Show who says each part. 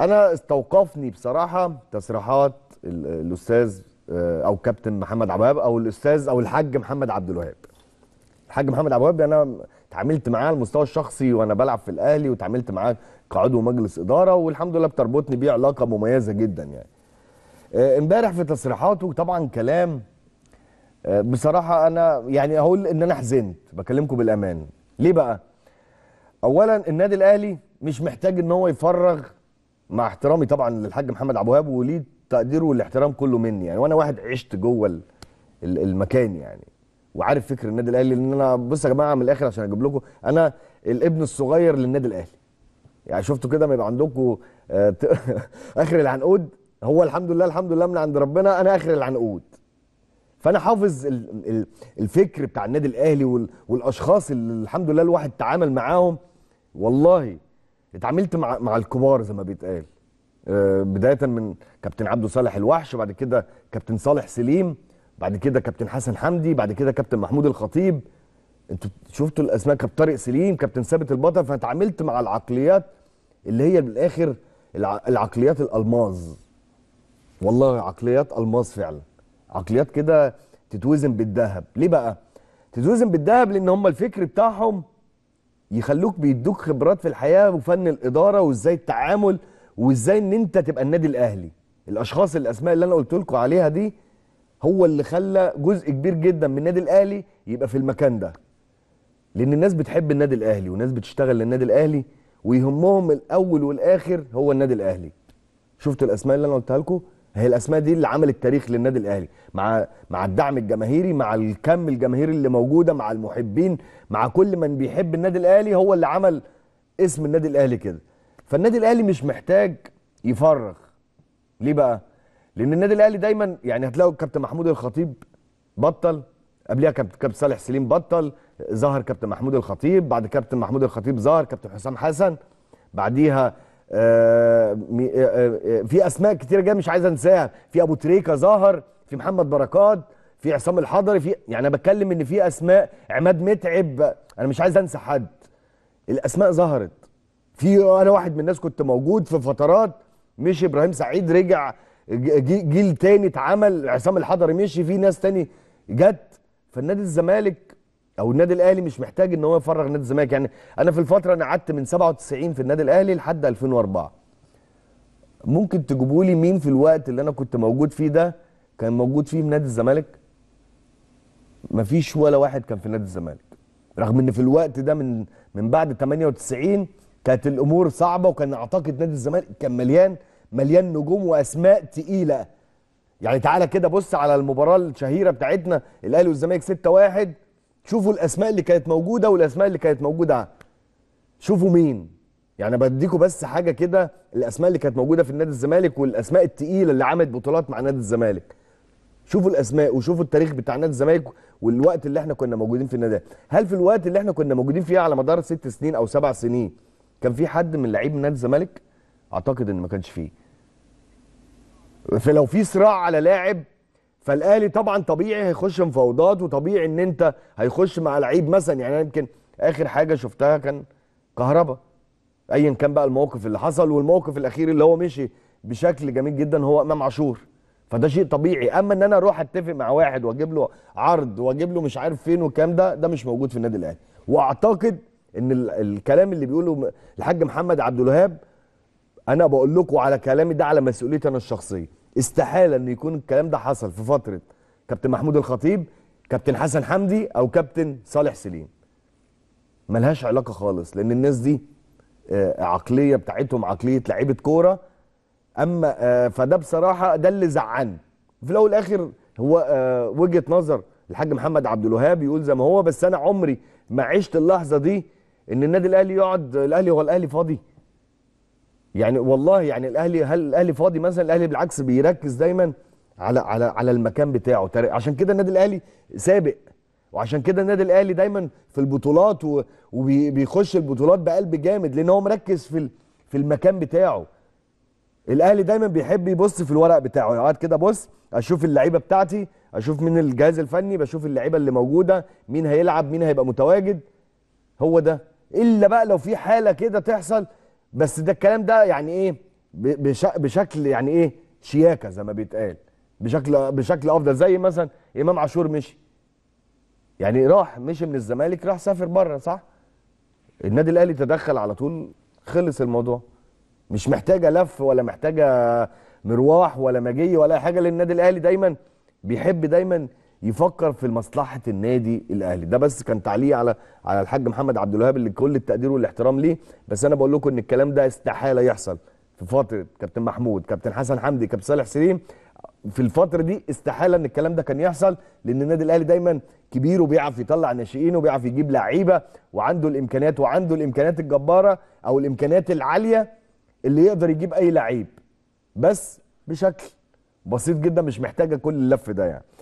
Speaker 1: انا استوقفني بصراحه تصريحات الاستاذ آه، او كابتن محمد عبد الوهاب او الاستاذ او الحاج محمد عبد الوهاب الحاج محمد عبد الوهاب انا اتعاملت معاه على المستوى الشخصي وانا بلعب في الاهلي وتعاملت معاه كعضو مجلس اداره والحمد لله بتربطني بيه علاقه مميزه جدا يعني آه، امبارح في تصريحاته طبعا كلام آه، بصراحه انا يعني اقول ان انا حزنت بكلمكم بالامان ليه بقى اولا النادي الاهلي مش محتاج ان هو يفرغ مع احترامي طبعا للحاج محمد عبد الوهاب وليه التقدير والاحترام كله مني يعني وانا واحد عشت جوه المكان يعني وعارف فكر النادي الاهلي لان انا بص يا جماعه من الاخر عشان اجيب لكم انا الابن الصغير للنادي الاهلي يعني شفتوا كده ما يبقى عندكم آه، اخر العنقود هو الحمد لله الحمد لله من عند ربنا انا اخر العنقود فانا حافظ الفكر بتاع النادي الاهلي والاشخاص اللي الحمد لله الواحد تعامل معاهم والله اتعاملت مع مع الكبار زي ما بيتقال آه، بدايه من كابتن عبده صالح الوحش وبعد كده كابتن صالح سليم بعد كده كابتن حسن حمدي بعد كده كابتن محمود الخطيب انتوا شفتوا الاسماء كابتن طارق سليم كابتن ثابت البطل فتعاملت مع العقليات اللي هي بالاخر العقليات الالماظ والله عقليات الماظ فعلا عقليات كده تتوزن بالذهب ليه بقى تتوزن بالذهب لان هم الفكر بتاعهم يخلوك بيدوك خبرات في الحياه وفن الاداره وازاي التعامل وازاي ان انت تبقى النادي الاهلي الاشخاص الاسماء اللي انا قلت لكم عليها دي هو اللي خلى جزء كبير جدا من النادي الاهلي يبقى في المكان ده لان الناس بتحب النادي الاهلي والناس بتشتغل للنادي الاهلي ويهمهم الاول والاخر هو النادي الاهلي شفتوا الاسماء اللي انا قلتها لكم هي الاسماء دي اللي عملت تاريخ للنادي الاهلي مع مع الدعم الجماهيري مع الكم الجماهيري اللي موجوده مع المحبين مع كل من بيحب النادي الاهلي هو اللي عمل اسم النادي الاهلي كده فالنادي الاهلي مش محتاج يفرغ ليه بقى لان النادي الاهلي دايما يعني هتلاقوا الكابتن محمود الخطيب بطل قبلها كابتن صالح سليم بطل ظهر كابتن محمود الخطيب بعد كابتن محمود الخطيب ظهر كابتن حسام حسن بعديها آه، آه، آه، في اسماء كتير جايه مش عايز انساها في ابو تريكه ظهر في محمد بركات في عصام الحضري في يعني انا بتكلم ان في اسماء عماد متعب انا مش عايز انسى حد الاسماء ظهرت في انا واحد من الناس كنت موجود في فترات مشي ابراهيم سعيد رجع جيل تاني اتعمل عصام الحضري مشي في ناس تاني جت فالنادي الزمالك او النادي الاهلي مش محتاج ان هو يفرغ نادي الزمالك يعني انا في الفتره انا قعدت من 97 في النادي الاهلي لحد 2004 ممكن تجيبوا لي مين في الوقت اللي انا كنت موجود فيه ده كان موجود فيه في نادي الزمالك مفيش ولا واحد كان في نادي الزمالك رغم ان في الوقت ده من من بعد 98 كانت الامور صعبه وكان اعتقد نادي الزمالك كان مليان مليان نجوم واسماء تقيله يعني تعالى كده بص على المباراه الشهيره بتاعتنا الاهلي والزمالك 6 1 شوفوا الاسماء اللي كانت موجوده والاسماء اللي كانت موجوده شوفوا مين يعني بديكوا بس حاجه كده الاسماء اللي كانت موجوده في نادي الزمالك والاسماء التقيله اللي عملت بطولات مع نادي الزمالك شوفوا الاسماء وشوفوا التاريخ بتاع نادي الزمالك والوقت اللي احنا كنا موجودين في النادي هل في الوقت اللي احنا كنا موجودين فيه على مدار ست سنين او سبع سنين كان في حد من لعيب نادي الزمالك اعتقد ان ما كانش فيه فلو في صراع على لاعب فالاهلي طبعا طبيعي هيخش مفاوضات وطبيعي ان انت هيخش مع لعيب مثلا يعني انا يمكن اخر حاجه شفتها كان كهربا ايا كان بقى الموقف اللي حصل والموقف الاخير اللي هو مشي بشكل جميل جدا هو امام عاشور فده شيء طبيعي اما ان انا اروح اتفق مع واحد واجيب له عرض واجيب له مش عارف فين وكام ده ده مش موجود في النادي الاهلي واعتقد ان الكلام اللي بيقوله الحاج محمد عبد الوهاب انا بقول لكم على كلامي ده على مسؤوليتي انا الشخصيه استحاله ان يكون الكلام ده حصل في فتره كابتن محمود الخطيب كابتن حسن حمدي او كابتن صالح سليم ملهاش علاقه خالص لان الناس دي آه، عقليه بتاعتهم عقليه لعيبه كوره اما آه، فده بصراحه ده اللي زعلني في الاول والاخر هو آه، وجهه نظر الحاج محمد عبد الوهاب يقول زي ما هو بس انا عمري ما عشت اللحظه دي ان النادي الاهلي يقعد الاهلي هو الاهلي فاضي يعني والله يعني الاهلي هل الاهلي فاضي مثلا الاهلي بالعكس بيركز دايما على على على المكان بتاعه عشان كده النادي الاهلي سابق وعشان كده النادي الاهلي دايما في البطولات وبيخش البطولات بقلب جامد لان هو مركز في في المكان بتاعه الاهلي دايما بيحب يبص في الورق بتاعه يقعد يعني كده بص اشوف اللعيبه بتاعتي اشوف مين الجهاز الفني بشوف اللعيبه اللي موجوده مين هيلعب مين هيبقى متواجد هو ده الا بقى لو في حاله كده تحصل بس ده الكلام ده يعني ايه بشكل يعني ايه شياكه زي ما بيتقال بشكل بشكل افضل زي مثلا امام عاشور مشي يعني راح مشي من الزمالك راح سافر بره صح النادي الاهلي تدخل على طول خلص الموضوع مش محتاجه لف ولا محتاجه مرواح ولا مجي ولا حاجه للنادي الاهلي دايما بيحب دايما يفكر في مصلحه النادي الاهلي ده بس كان تعليق على على الحاج محمد عبد الوهاب اللي كل التقدير والاحترام ليه بس انا بقول لكم ان الكلام ده استحاله يحصل في فتره كابتن محمود كابتن حسن حمدي كابتن صالح سليم في الفتره دي استحاله ان الكلام ده كان يحصل لان النادي الاهلي دايما كبير وبيعرف يطلع ناشئين وبيعرف يجيب لعيبه وعنده الامكانيات وعنده الامكانيات الجباره او الامكانيات العاليه اللي يقدر يجيب اي لعيب بس بشكل بسيط جدا مش محتاجه كل اللف ده يعني